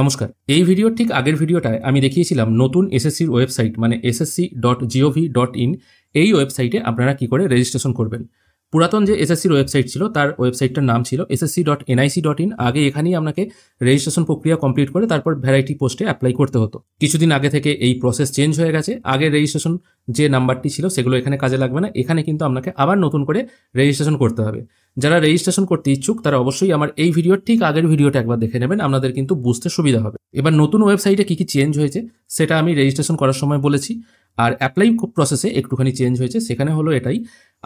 নমস্কার এই ভিডিওর ঠিক আগের ভিডিওটায় আমি দেখিয়েছিলাম নতুন এসএসসির ওয়েবসাইট মানে SSC dot GOV dot in এই ওয়েবসাইটে আপনারা কি করে রেজিস্ট্রেশন করবেন পুরাতন যে এসএসসির ওয়েবসাইট ছিল তার ওয়েবসাইটটার নাম ছিল SSC dot NIC dot in আগে এখানেই আপনাকে রেজিস্ট্রেশন প্রক্রিয়া কমপ্লিট করে তারপর ভ্যারাইটি পোস্টে অ্যাপ্লাই করতে হতো কিছুদিন আগে থেকে এই প্রসেস চেঞ্জ হয়ে গেছে আগে রেজিস্ট্রেশন যে নাম্বারটি ছিল সেগুলো এখানে কাজে লাগবে না এখানে কিন্তু আপনাকে আবার নতুন করে রেজিস্ট্রেশন করতে হবে যারা রেজিস্ট্রেশন করতে ইচ্ছুক তারা অবশ্যই আমার এই ভিডিওর ঠিক আগের ভিডিওটা একবার দেখে নেবেন আপনাদের কিন্তু বুঝতে সুবিধা হবে এবার নতুন ওয়েবসাইটে কী কী চেঞ্জ হয়েছে সেটা আমি রেজিস্ট্রেশন করার সময় বলেছি আর অ্যাপ্লাই প্রসেসে একটুখানি চেঞ্জ হয়েছে সেখানে হলো এটাই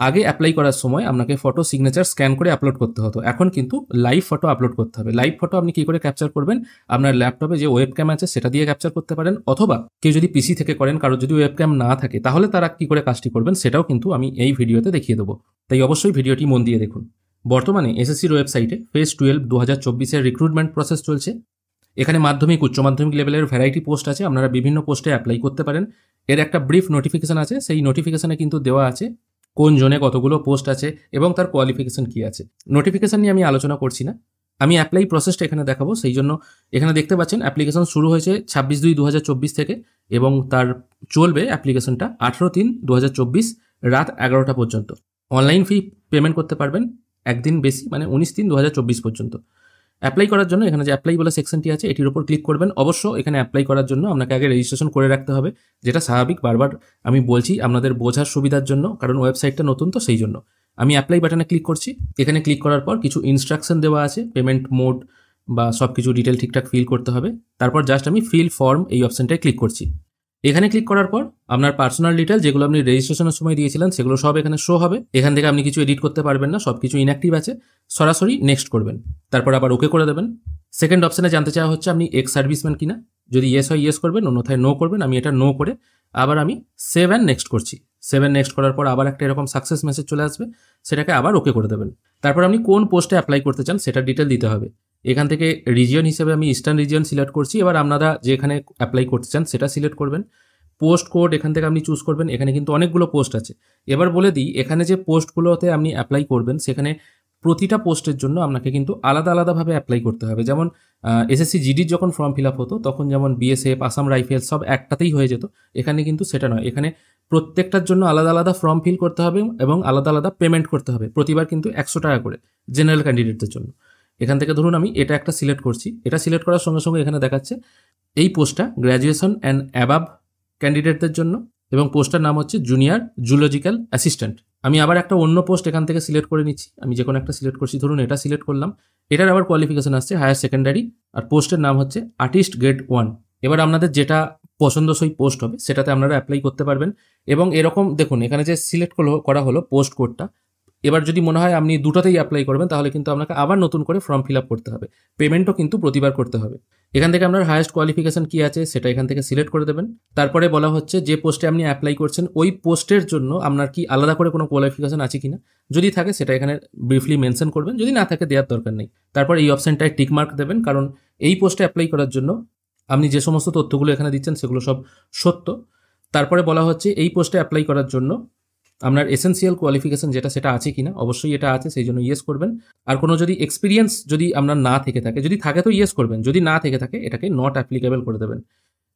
আগে অ্যাপ্লাই করার সময় আপনাকে ফটো সিগনেচার স্ক্যান করে আপলোড করতে হতো এখন কিন্তু লাইভ ফটো আপলোড করতে হবে লাইভ ফটো আপনি কি করে ক্যাপচার করবেন আপনার ল্যাপটপে যে ওয়েব ক্যাম আছে সেটা দিয়ে ক্যাপচার করতে পারেন অথবা কেউ যদি পিসি থেকে করেন কারো যদি ওয়েব ক্যাম না থাকে তাহলে তারা কি করে কাজটি করবেন সেটাও কিন্তু আমি এই ভিডিওতে দেখিয়ে দেবো তাই অবশ্যই ভিডিওটি মন দিয়ে দেখুন বর্তমানে এসএসসির ওয়েবসাইটে ফেজ টুয়েলভ দু হাজার চব্বিশের রিক্রুটমেন্ট প্রসেস চলছে এখানে মাধ্যমিক উচ্চ মাধ্যমিক লেভেলের ভ্যারাইটি পোস্ট আছে আপনারা বিভিন্ন পোস্টে অ্যাপ্লাই করতে পারেন এর একটা ব্রিফ নোটিফিকেশান আছে সেই নোটিফিকেশানে কিন্তু দেওয়া আছে কোন জোনে কতগুলো পোস্ট আছে এবং তার কোয়ালিফিকেশন কী আছে নোটিফিকেশন নিয়ে আমি আলোচনা করছি না আমি অ্যাপ্লাই প্রসেসটা এখানে দেখাবো সেই জন্য এখানে দেখতে পাচ্ছেন অ্যাপ্লিকেশন শুরু হয়েছে ছাব্বিশ দুই দু হাজার চব্বিশ থেকে এবং তার চলবে অ্যাপ্লিকেশনটা আঠেরো তিন দু হাজার চব্বিশ রাত এগারোটা পর্যন্ত অনলাইন ফি পেমেন্ট করতে পারবেন একদিন বেশি মানে উনিশ তিন দু হাজার চব্বিশ পর্যন্ত অ্যাপ্লাই করার জন্য এখানে যে অ্যাপ্লাই বলে সেকশনটি আছে এটির উপর ক্লিক করবেন অবশ্য এখানে অ্যাপ্লাই করার জন্য আপনাকে আগে রেজিস্ট্রেশন করে রাখতে হবে যেটা স্বাভাবিক বারবার আমি বলছি আপনাদের বোঝার সুবিধার জন্য কারণ ওয়েবসাইটটা নতুন তো সেই জন্য আমি অ্যাপ্লাই বাটনে ক্লিক করছি এখানে ক্লিক করার পর কিছু ইনস্ট্রাকশন দেওয়া আছে পেমেন্ট মোড বা সব কিছু ডিটেল ঠিকঠাক ফিল করতে হবে তারপর জাস্ট আমি ফিল ফর্ম এই অপশানটায় ক্লিক করছি এখানে ক্লিক করার পর আপনার পার্সোনাল ডিটেল যেগুলো আপনি রেজিস্ট্রেশনের সময় দিয়েছিলেন সেগুলো সব এখানে শো হবে এখান থেকে আপনি কিছু এডিট করতে পারবেন না সব কিছু ইনঅ্যাক্টিভ আছে সরাসরি নেক্সট করবেন তারপর আবার ওকে করে দেবেন সেকেন্ড অপশানে জানতে চাওয়া হচ্ছে আপনি এক্স সার্ভিসম্যান কিনা যদি ইয়েস হয় ইয়েস করবেন অন্যথায় নো করবেন আমি এটা নো করে আবার আমি সেভ অ্যান্ড নেক্সট করছি সেভেন নেক্সট করার পর আবার একটা এরকম সাকসেস মেসেজ চলে আসবে সেটাকে আবার ওকে করে দেবেন তারপর আপনি কোন পোস্টে অ্যাপ্লাই করতে চান সেটা ডিটেল দিতে হবে এখান থেকে রিজিয়ন হিসেবে আমি ইস্টার্ন রিজিয়ন সিলেক্ট করছি এবার আপনারা যেখানে অ্যাপ্লাই করতে চান সেটা সিলেক্ট করবেন পোস্ট কোড এখান থেকে আপনি চুজ করবেন এখানে কিন্তু অনেকগুলো পোস্ট আছে এবার বলে দিই এখানে যে পোস্টগুলোতে আপনি অ্যাপ্লাই করবেন সেখানে প্রতিটা পোস্টের জন্য আপনাকে কিন্তু আলাদা আলাদাভাবে অ্যাপ্লাই করতে হবে যেমন এসএসসি জিডির যখন ফর্ম ফিল আপ হতো তখন যেমন বিএসএফ আসাম রাইফেল সব একটাতেই হয়ে যেত এখানে কিন্তু সেটা নয় এখানে প্রত্যেকটার জন্য আলাদা আলাদা ফর্ম ফিল করতে হবে এবং আলাদা আলাদা পেমেন্ট করতে হবে প্রতিবার কিন্তু একশো টাকা করে জেনারেল ক্যান্ডিডেটদের জন্য এখান থেকে ধরুন আমি এটা একটা সিলেক্ট করছি এটা সিলেক্ট করার সঙ্গে সঙ্গে এখানে দেখাচ্ছে এই পোস্টটা গ্র্যাজুয়েশন অ্যান্ড অ্যাবাব ক্যান্ডিডেটদের জন্য এবং পোস্টটার নাম হচ্ছে জুনিয়র জুলজিক্যাল অ্যাসিস্ট্যান্ট আমি আবার একটা অন্য পোস্ট এখান থেকে সিলেক্ট করে নিচ্ছি আমি যে কোনো একটা সিলেক্ট করছি ধরুন এটা সিলেক্ট করলাম এটার আবার কোয়ালিফিকেশন আসছে হায়ার সেকেন্ডারি আর পোস্টের নাম হচ্ছে আর্টিস্ট গ্রেড ওয়ান এবার আপনাদের যেটা পছন্দসই পোস্ট হবে সেটাতে আপনারা অ্যাপ্লাই করতে পারবেন এবং এরকম দেখুন এখানে যে সিলেক্ট করা হলো পোস্ট কোডটা এবার যদি মনে হয় আপনি দুটোতেই অ্যাপ্লাই করবেন তাহলে কিন্তু আপনাকে আবার নতুন করে ফর্ম ফিল আপ করতে হবে পেমেন্টও কিন্তু প্রতিবার করতে হবে এখান থেকে আপনার হায়েস্ট কোয়ালিফিকেশন কি আছে সেটা এখান থেকে সিলেক্ট করে দেবেন তারপরে বলা হচ্ছে যে পোস্টে আপনি অ্যাপ্লাই করছেন ওই পোস্টের জন্য আপনার কি আলাদা করে কোনো কোয়ালিফিকেশন আছে কি না যদি থাকে সেটা এখানে ব্রিফলি মেনশন করবেন যদি না থাকে দেওয়ার দরকার নেই তারপর এই অপশানটায় টিকমার্ক দেবেন কারণ এই পোস্টে অ্যাপ্লাই করার জন্য আপনি যে সমস্ত তথ্যগুলো এখানে দিচ্ছেন সেগুলো সব সত্য তারপরে বলা হচ্ছে এই পোস্টে অ্যাপ্লাই করার জন্য আপনার এসেন্সিয়াল কোয়ালিফিকেশন যেটা সেটা আছে কিনা অবশ্যই এটা আছে সেই জন্য ইয়েস করবেন আর কোনো যদি এক্সপিরিয়েন্স যদি আপনার না থেকে থাকে যদি থাকে তো ইয়েস করবেন যদি না থেকে থাকে এটাকে নট অ্যাপ্লিকেবল করে দেবেন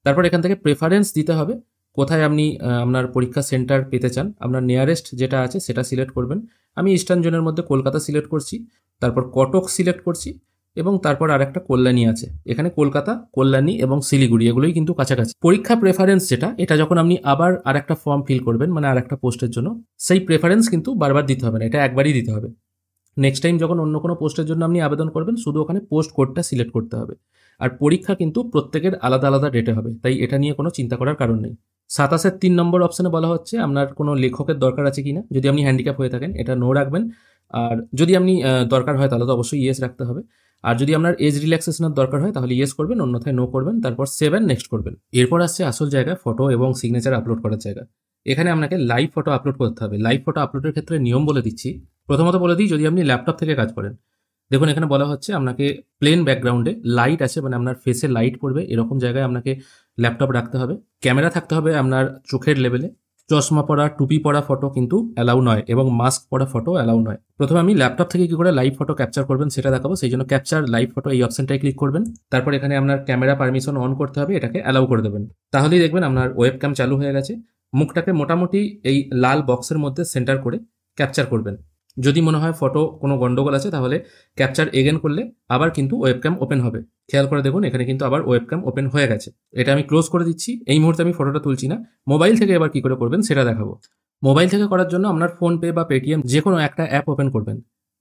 তারপর এখান থেকে প্রেফারেন্স দিতে হবে কোথায় আপনি আপনার পরীক্ষা সেন্টার পেতে চান আপনার নিয়ারেস্ট যেটা আছে সেটা সিলেক্ট করবেন আমি ইস্টার্ন জোনের মধ্যে কলকাতা সিলেক্ট করছি তারপর কটক সিলেক্ট করছি এবং তারপর আর একটা কল্যাণী আছে এখানে কলকাতা কল্যাণী এবং শিলিগুড়ি এগুলোই কিন্তু কাছাকাছি পরীক্ষা প্রেফারেন্স যেটা এটা যখন আপনি আবার আর একটা ফর্ম ফিল করবেন মানে আর একটা পোস্টের জন্য সেই প্রেফারেন্স কিন্তু বারবার দিতে হবে না এটা একবারই দিতে হবে নেক্সট টাইম যখন অন্য কোনো পোস্টের জন্য আপনি আবেদন করবেন শুধু ওখানে পোস্ট কোডটা সিলেক্ট করতে হবে আর পরীক্ষা কিন্তু প্রত্যেকের আলাদা আলাদা ডেটে হবে তাই এটা নিয়ে কোনো চিন্তা করার কারণ নেই সাতাশের তিন নম্বর অপশানে বলা হচ্ছে আপনার কোনো লেখকের দরকার আছে কি না যদি আপনি হ্যান্ডিক্যাপ হয়ে থাকেন এটা নো রাখবেন আর যদি আপনি দরকার হয় তাহলে তো অবশ্যই ইয়েস রাখতে হবে আর যদি আপনার এজ রিল্যাক্সেশনের দরকার হয় তাহলে ইয়েস করবেন অন্যথায় নো করবেন তারপর সেভেন নেক্সট করবেন এরপর আসছে আসল জায়গা ফটো এবং সিগনেচার আপলোড করার জায়গা এখানে আপনাকে লাইভ ফটো আপলোড করতে হবে লাইভ ফটো আপলোডের ক্ষেত্রে নিয়ম বলে দিচ্ছি প্রথমত বলে দিই যদি আপনি ল্যাপটপ থেকে কাজ করেন দেখুন এখানে বলা হচ্ছে আপনাকে প্লেন ব্যাকগ্রাউন্ডে লাইট আছে মানে আপনার ফেসে লাইট পড়বে এরকম জায়গায় আপনাকে ল্যাপটপ রাখতে হবে ক্যামেরা থাকতে হবে আপনার চোখের লেভেলে চশমা পরা টুপি পরা ফটো কিন্তু অ্যালাউ নয় এবং মাস্ক পরা ফটো অ্যালাউ নয় প্রথমে আমি ল্যাপটপ থেকে কি করে লাইভ ফটো ক্যাপচার করবেন সেটা দেখাবো সেই জন্য ক্যাপচার লাইভ ফটো এই অপশনটায় ক্লিক করবেন তারপর এখানে আপনার ক্যামেরা পারমিশন অন করতে হবে এটাকে অ্যালাউ করে দেবেন তাহলেই দেখবেন আপনার ওয়েব ক্যাম চালু হয়ে গেছে মুখটাকে মোটামুটি এই লাল বক্সের মধ্যে সেন্টার করে ক্যাপচার করবেন যদি মনে হয় ফটো কোনো গণ্ডগোল আছে তাহলে ক্যাপচার এগেন করলে আবার কিন্তু ওয়েবক্যাম ওপেন হবে খেয়াল করে দেখুন এখানে কিন্তু আবার ওয়েবক্যাম ওপেন হয়ে গেছে এটা আমি ক্লোজ করে দিচ্ছি এই মুহূর্তে আমি ফটোটা তুলছি না মোবাইল থেকে এবার কি করে করবেন সেটা দেখাবো মোবাইল থেকে করার জন্য আপনার ফোনপে বা পেটিএম যে কোনো একটা অ্যাপ ওপেন করবেন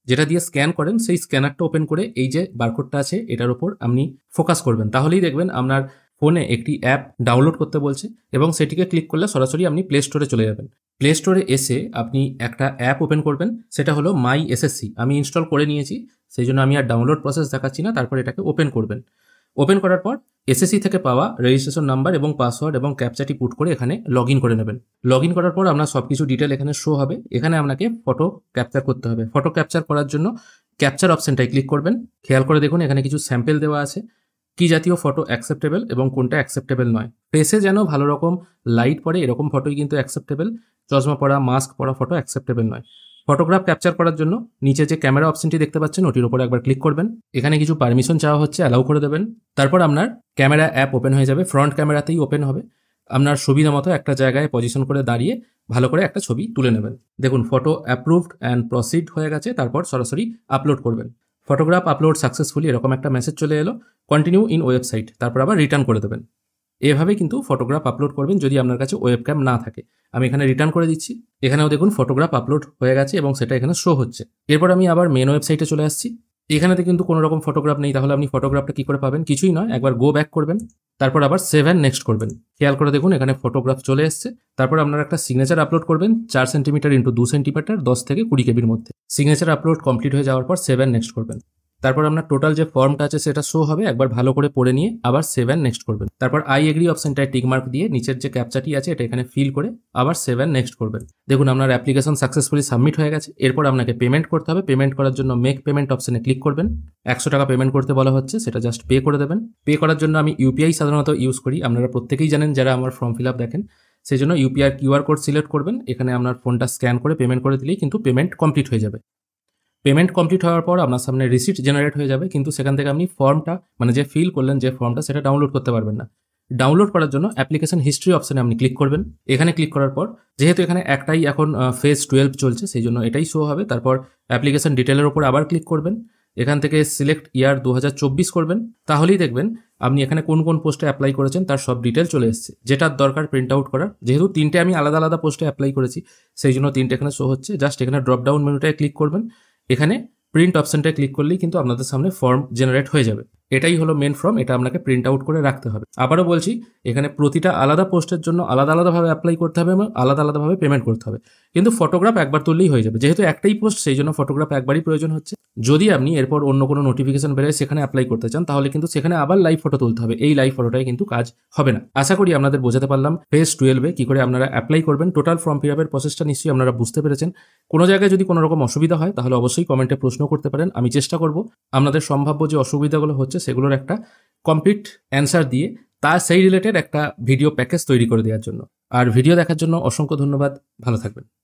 যেটা দিয়ে স্ক্যান করেন সেই স্ক্যানারটা ওপেন করে এই যে বারকোডটা আছে এটার ওপর আপনি ফোকাস করবেন তাহলেই দেখবেন আপনার ফোনে একটি অ্যাপ ডাউনলোড করতে বলছে এবং সেটিকে ক্লিক করলে সরাসরি আপনি প্লে স্টোরে চলে যাবেন প্লে স্টোরে এসে আপনি একটা অ্যাপ ওপেন করবেন সেটা হলো মাই এসএসসি আমি ইনস্টল করে নিয়েছি সেই জন্য আমি আর ডাউনলোড প্রসেস দেখাচ্ছি না তারপর এটাকে ওপেন করবেন ওপেন করার পর এসএসসি থেকে পাওয়া রেজিস্ট্রেশন নাম্বার এবং পাসওয়ার্ড এবং ক্যাপচাটি পুট করে এখানে লগ করে নেবেন লগ করার পর আপনার সব কিছু ডিটেল এখানে শো হবে এখানে আপনাকে ফটো ক্যাপচার করতে হবে ফটো ক্যাপচার করার জন্য ক্যাপচার অপশানটায় ক্লিক করবেন খেয়াল করে দেখুন এখানে কিছু স্যাম্পেল দেওয়া আছে কি জাতীয় ফটো অ্যাকসেপ্টেবল এবং কোনটা অ্যাকসেপ্টেবল নয় ফেসে যেন ভালো রকম লাইট পড়ে এরকম ফটোই কিন্তু অ্যাকসেপ্টেবল চশমা পরা মাস্ক পরা ফটো অ্যাকসেপ্টেবল নয় ফটোগ্রাফ ক্যাপচার করার জন্য নিচে যে ক্যামেরা অপশনটি দেখতে পাচ্ছেন ওটির উপর একবার ক্লিক করবেন এখানে কিছু পারমিশন চাওয়া হচ্ছে অ্যালাউ করে দেবেন তারপর আপনার ক্যামেরা অ্যাপ ওপেন হয়ে যাবে ফ্রন্ট ক্যামেরাতেই ওপেন হবে আপনার সুবিধা মতো একটা জায়গায় পজিশন করে দাঁড়িয়ে ভালো করে একটা ছবি তুলে নেবেন দেখুন ফটো অ্যাপ্রুভড অ্যান্ড প্রসিড হয়ে গেছে তারপর সরাসরি আপলোড করবেন ফটোগ্রাফ আপলোড সাকসেসফুলি এরকম একটা মেসেজ চলে এলো কন্টিনিউ ইন ওয়েবসাইট তারপর আবার রিটার্ন করে দেবেন এভাবে কিন্তু ফটোগ্রাফ আপলোড করবেন যদি আপনার কাছে ওয়েব ক্যাম না থাকে আমি এখানে রিটার্ন করে দিচ্ছি এখানেও দেখুন ফটোগ্রাফ আপলোড হয়ে গেছে এবং সেটা এখানে শো হচ্ছে এরপর আমি আবার মেন ওয়েবসাইটে চলে আসছি এখানেতে কিন্তু কোনো রকম ফটোগ্রাফ নেই তাহলে আপনি ফটোগ্রাফটা কি করে পাবেন কিছুই নয় একবার গো ব্যাক করবেন তারপর আবার সেভ অ্যান্ড নেক্সট করবেন খেয়াল করে দেখুন এখানে ফটোগ্রাফ চলে এসছে তারপর আপনার একটা সিগনেচার আপলোড করবেন চার সেন্টিমিটার ইন্টু দু সেন্টিমিটার দশ থেকে কুড়ি কেবির মধ্যে সিগনেচার আপলোড কমপ্লিট হয়ে যাওয়ার পর সেভ অ্যান্ড নেক্সট করবেন তারপর আপনার টোটাল যে ফর্মটা আছে সেটা শো হবে একবার ভালো করে পড়ে নিয়ে আবার সেভেন নেক্সট করবেন তারপর আই এগ্রি অপশনটায় টিকমার্ক দিয়ে নিচের যে ক্যাপচাটি আছে এটা এখানে ফিল করে আবার সেভেন নেক্সট করবেন দেখুন আপনার অ্যাপ্লিকেশন সাকসেসফুলি সাবমিট হয়ে গেছে এরপর আপনাকে পেমেন্ট করতে হবে পেমেন্ট করার জন্য মেক পেমেন্ট অপশনে ক্লিক করবেন একশো টাকা পেমেন্ট করতে বলা হচ্ছে সেটা জাস্ট পে করে দেবেন পে করার জন্য আমি ইউপিআই সাধারণত ইউজ করি আপনারা প্রত্যেকেই জানেন যারা আমার ফর্ম ফিল আপ দেখেন সেই জন্য ইউপিআর কিউআর কোড সিলেক্ট করবেন এখানে আপনার ফোনটা স্ক্যান করে পেমেন্ট করে দিলেই কিন্তু পেমেন্ট কমপ্লিট হয়ে যাবে পেমেন্ট কমপ্লিট হওয়ার পর আপনার সামনে রিসিপ্ট জেনারেট হয়ে যাবে কিন্তু সেখান থেকে আপনি ফর্মটা মানে যে ফিল করলেন যে ফর্মটা সেটা ডাউনলোড করতে পারবেন না ডাউনলোড করার জন্য অ্যাপ্লিকেশন হিস্ট্রি অপশানে আপনি ক্লিক করবেন এখানে ক্লিক করার পর যেহেতু এখানে একটাই এখন ফেজ টুয়েলভ চলছে সেই জন্য এটাই শো হবে তারপর অ্যাপ্লিকেশন ডিটেলের ওপর আবার ক্লিক করবেন এখান থেকে সিলেক্ট ইয়ার দু করবেন তাহলেই দেখবেন আপনি এখানে কোন কোন পোস্টে অ্যাপ্লাই করেছেন তার সব ডিটেল চলে এসছে যেটার দরকার প্রিন্ট আউট করার যেহেতু তিনটে আমি আলাদা আলাদা পোস্টে অ্যাপ্লাই করেছি সেই জন্য তিনটে এখানে শো হচ্ছে জাস্ট এখানে ড্রপ ডাউন মেনুটায় ক্লিক করবেন এখানে প্রিন্ট অপশানটা ক্লিক করলেই কিন্তু আপনাদের সামনে ফর্ম জেনারেট হয়ে যাবে এটাই হলো মেন ফর্ম এটা আপনাকে প্রিন্ট আউট করে রাখতে হবে আবারও বলছি এখানে প্রতিটা আলাদা পোস্টের জন্য আলাদা আলাদাভাবে অ্যাপ্লাই করতে হবে এবং আলাদা আলাদাভাবে পেমেন্ট করতে হবে কিন্তু ফটোগ্রাফ একবার তুললেই হয়ে যাবে যেহেতু একটাই পোস্ট সেই জন্য ফটোগ্রাফ একবারই প্রয়োজন হচ্ছে যদি আপনি এরপর অন্য কোনো নোটিফিকেশন বেরোয় সেখানে অ্যাপ্লাই করতে চান তাহলে কিন্তু সেখানে আবার লাইভ ফটো তুলতে হবে এই লাইভ ফটোটাই কিন্তু কাজ হবে না আশা করি আপনাদের বোঝাতে পারলাম ফেস টুয়েলভে কি করে আপনারা অ্যাপ্লাই করবেন টোটাল ফর্ম ফিল আপের প্রসেসটা নিশ্চয়ই আপনারা বুঝতে পেরেছেন কোনো জায়গায় যদি কোনো রকম অসুবিধা হয় তাহলে অবশ্যই কমেন্টে প্রশ্ন করতে পারেন আমি চেষ্টা করব আপনাদের সম্ভাব্য যে অসুবিধাগুলো হচ্ছে হচ্ছে সেগুলোর একটা কমপ্লিট অ্যান্সার দিয়ে তার সেই রিলেটেড একটা ভিডিও প্যাকেজ তৈরি করে দেওয়ার জন্য আর ভিডিও দেখার জন্য অসংখ্য ধন্যবাদ ভালো থাকবেন